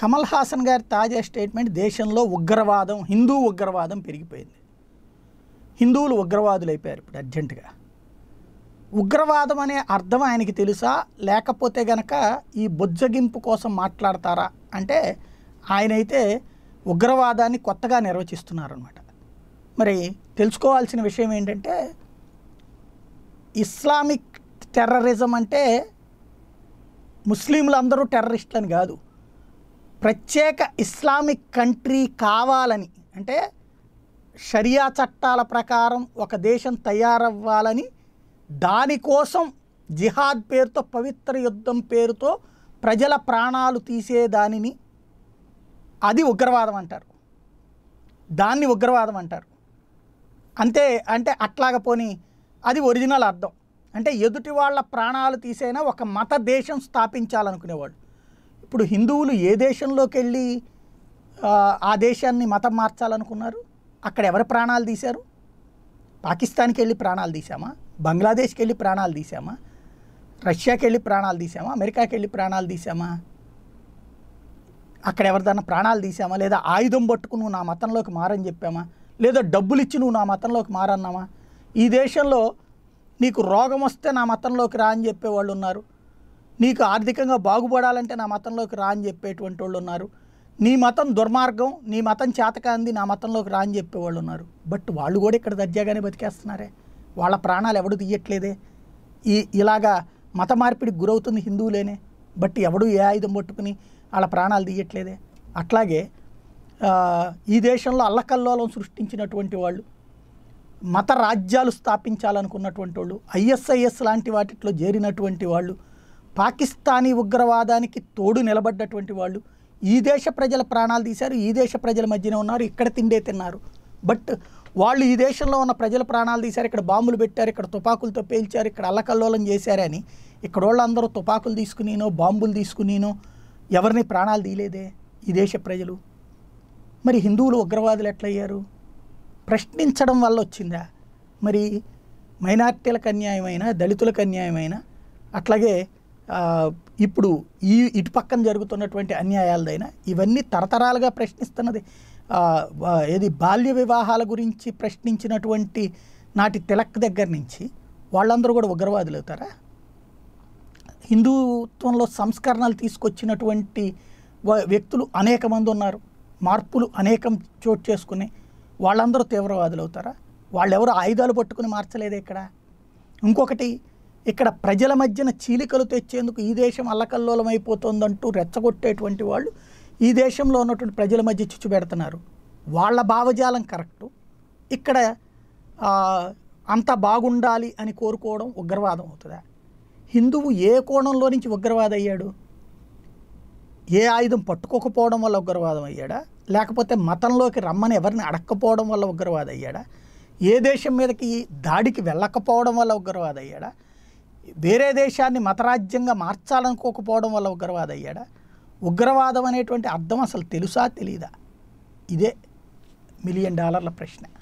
కమల్ హాసన్ గారి తాజా స్టేట్మెంట్ దేశంలో ఉగ్రవాదం హిందూ ఉగ్రవాదం పెరిగిపోయింది హిందువులు ఉగ్రవాదులు అయిపోయారు ఇప్పుడు అర్జెంటుగా ఉగ్రవాదం అనే అర్థం ఆయనకి తెలుసా లేకపోతే గనక ఈ బొజ్జగింపు కోసం మాట్లాడతారా అంటే ఆయనైతే ఉగ్రవాదాన్ని కొత్తగా నిర్వచిస్తున్నారనమాట మరి తెలుసుకోవాల్సిన విషయం ఏంటంటే ఇస్లామిక్ టెర్రరిజం అంటే ముస్లింలు అందరూ టెర్రరిస్టులని కాదు ప్రత్యేక ఇస్లామిక్ కంట్రీ కావాలని అంటే షరియా చట్టాల ప్రకారం ఒక దేశం తయారవ్వాలని దానికోసం జిహాద్ పేరుతో పవిత్ర యుద్ధం పేరుతో ప్రజల ప్రాణాలు తీసేదానిని అది ఉగ్రవాదం అంటారు దాన్ని ఉగ్రవాదం అంటారు అంతే అంటే అట్లాగ పోని అది ఒరిజినల్ అర్థం అంటే ఎదుటి వాళ్ళ ప్రాణాలు తీసైనా ఒక మత దేశం స్థాపించాలనుకునేవాళ్ళు ఇప్పుడు హిందువులు ఏ దేశంలోకి వెళ్ళి ఆ దేశాన్ని మతం మార్చాలనుకున్నారు అక్కడ ఎవరు ప్రాణాలు తీశారు పాకిస్తాన్కి వెళ్ళి ప్రాణాలు తీసామా బంగ్లాదేశ్కి వెళ్ళి ప్రాణాలు తీసామా రష్యాకి వెళ్ళి ప్రాణాలు తీసామా అమెరికాకి వెళ్ళి ప్రాణాలు తీసామా అక్కడ ఎవరిదన్నా ప్రాణాలు తీసామా లేదా ఆయుధం పట్టుకు నువ్వు నా మతంలోకి మారని చెప్పామా లేదా డబ్బులు ఇచ్చి నువ్వు నా మతంలోకి మారన్నామా ఈ దేశంలో నీకు రోగం వస్తే నా మతంలోకి రా అని చెప్పేవాళ్ళు ఉన్నారు నీకు ఆర్థికంగా బాగుపడాలంటే నా మతంలోకి రా అని చెప్పేటువంటి వాళ్ళు ఉన్నారు నీ మతం దుర్మార్గం నీ మతం చేతకాంది నా మతంలోకి రా అని చెప్పేవాళ్ళు ఉన్నారు బట్ వాళ్ళు కూడా ఇక్కడ దర్జాగానే బతికేస్తున్నారే వాళ్ళ ప్రాణాలు ఎవడు తీయట్లేదే ఈ ఇలాగా మత మార్పిడికి గురవుతుంది హిందువులేనే బట్ ఎవడు ఏ ఆయుధం పట్టుకుని వాళ్ళ ప్రాణాలు తీయట్లేదే అట్లాగే ఈ దేశంలో అల్లకల్లోలం సృష్టించినటువంటి వాళ్ళు మత రాజ్యాలు స్థాపించాలనుకున్నటువంటి వాళ్ళు ఐఎస్ఐఎస్ లాంటి వాటిలో చేరినటువంటి వాళ్ళు పాకిస్తానీ ఉగ్రవాదానికి తోడు నిలబడ్డటువంటి వాళ్ళు ఈ దేశ ప్రజల ప్రాణాలు తీశారు ఈ దేశ ప్రజల మధ్యనే ఉన్నారు ఇక్కడ తిండే తిన్నారు బట్ వాళ్ళు ఈ దేశంలో ఉన్న ప్రజల ప్రాణాలు తీశారు ఇక్కడ బాంబులు పెట్టారు ఇక్కడ తుపాకులతో పేల్చారు ఇక్కడ అల్లకల్లోలం చేశారని ఇక్కడ వాళ్ళందరూ తుపాకులు తీసుకునినో బాంబులు తీసుకునినో ఎవరిని ప్రాణాలు తీయలేదే ఈ దేశ ప్రజలు మరి హిందువులు ఉగ్రవాదులు ఎట్లయ్యారు ప్రశ్నించడం వల్ల వచ్చిందా మరి మైనార్టీలకు అన్యాయమైన దళితులకు అన్యాయమైన అట్లాగే ఇప్పుడు ఈ ఇటు పక్కన జరుగుతున్నటువంటి అన్యాయాలదైనా ఇవన్నీ తరతరాలుగా ప్రశ్నిస్తున్నది ఏది బాల్య వివాహాల గురించి ప్రశ్నించినటువంటి నాటి తిలక్ దగ్గర నుంచి వాళ్ళందరూ కూడా ఉగ్రవాదులు అవుతారా హిందుత్వంలో సంస్కరణలు తీసుకొచ్చినటువంటి వ్యక్తులు అనేక మంది ఉన్నారు మార్పులు అనేకం చోటు చేసుకుని వాళ్ళందరూ తీవ్రవాదులు అవుతారా వాళ్ళెవరు ఆయుధాలు పట్టుకుని మార్చలేదు ఇక్కడ ఇంకొకటి ఇక్కడ ప్రజల మధ్యన చీలికలు తెచ్చేందుకు ఈ దేశం అల్లకల్లోలమైపోతుందంటూ రెచ్చగొట్టేటువంటి వాళ్ళు ఈ దేశంలో ఉన్నటువంటి ప్రజల మధ్య చిచ్చు పెడుతున్నారు వాళ్ళ భావజాలం కరెక్టు ఇక్కడ అంత బాగుండాలి అని కోరుకోవడం ఉగ్రవాదం అవుతుందా హిందువు ఏ కోణంలో నుంచి ఉగ్రవాదం అయ్యాడు ఏ ఆయుధం పట్టుకోకపోవడం వల్ల ఉగ్రవాదం అయ్యాడా లేకపోతే మతంలోకి రమ్మని ఎవరిని అడక్కపోవడం వల్ల ఉగ్రవాదం అయ్యాడా ఏ దేశం మీదకి దాడికి వెళ్ళకపోవడం వల్ల ఉగ్రవాదం అయ్యాడా వేరే దేశాన్ని మతరాజ్యంగా మార్చాలనుకోకపోవడం వల్ల ఉగ్రవాదం అయ్యాడా ఉగ్రవాదం అనేటువంటి అర్థం అసలు తెలుసా తెలీదా ఇదే మిలియన్ డాలర్ల ప్రశ్న